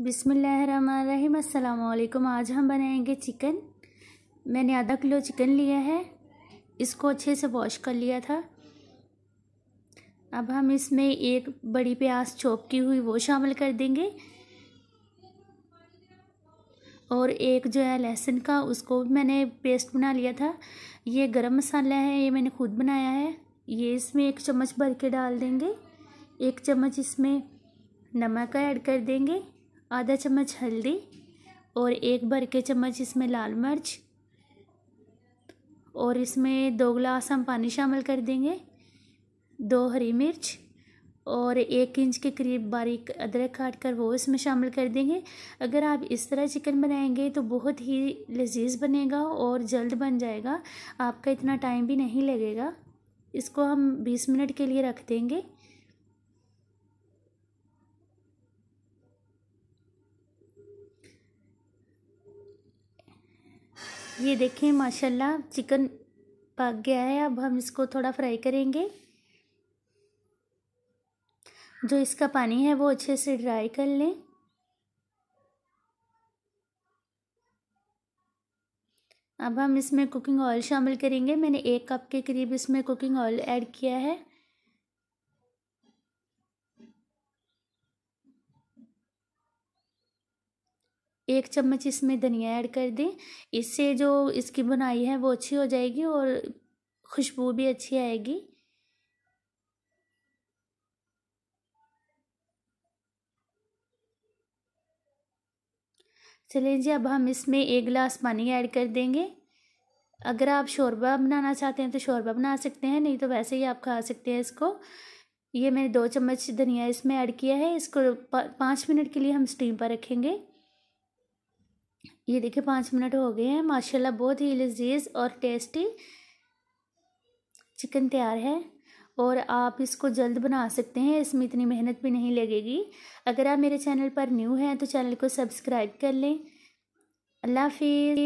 बिसमीम अल्लाम आज हम बनाएंगे चिकन मैंने आधा किलो चिकन लिया है इसको अच्छे से वॉश कर लिया था अब हम इसमें एक बड़ी प्याज चॉप की हुई वो शामिल कर देंगे और एक जो है लहसुन का उसको मैंने पेस्ट बना लिया था ये गरम मसाला है ये मैंने खुद बनाया है ये इसमें एक चम्मच भर के डाल देंगे एक चम्मच इसमें नमक ऐड कर देंगे आधा चम्मच हल्दी और एक भर के चम्मच इसमें लाल मिर्च और इसमें दो गिलास हम पानी शामिल कर देंगे दो हरी मिर्च और एक इंच के करीब बारीक अदरक काट कर वो इसमें शामिल कर देंगे अगर आप इस तरह चिकन बनाएंगे तो बहुत ही लजीज बनेगा और जल्द बन जाएगा आपका इतना टाइम भी नहीं लगेगा इसको हम बीस मिनट के लिए रख देंगे ये देखें माशाल्लाह चिकन पक गया है अब हम इसको थोड़ा फ्राई करेंगे जो इसका पानी है वो अच्छे से ड्राई कर लें अब हम इसमें कुकिंग ऑयल शामिल करेंगे मैंने एक कप के करीब इसमें कुकिंग ऑयल ऐड किया है एक चम्मच इसमें धनिया ऐड कर दें इससे जो इसकी बनाई है वो अच्छी हो जाएगी और खुशबू भी अच्छी आएगी चलिए जी अब हम इसमें एक गिलास पानी ऐड कर देंगे अगर आप शोरबा बनाना चाहते हैं तो शोरबा बना सकते हैं नहीं तो वैसे ही आप खा सकते हैं इसको ये मैंने दो चम्मच धनिया इसमें ऐड किया है इसको पाँच मिनट के लिए हम स्टीम पर रखेंगे ये देखिए पाँच मिनट हो गए हैं माशाल्लाह बहुत ही लजीज और टेस्टी चिकन तैयार है और आप इसको जल्द बना सकते हैं इसमें इतनी मेहनत भी नहीं लगेगी अगर आप मेरे चैनल पर न्यू हैं तो चैनल को सब्सक्राइब कर लें अल्लाह हाफिज़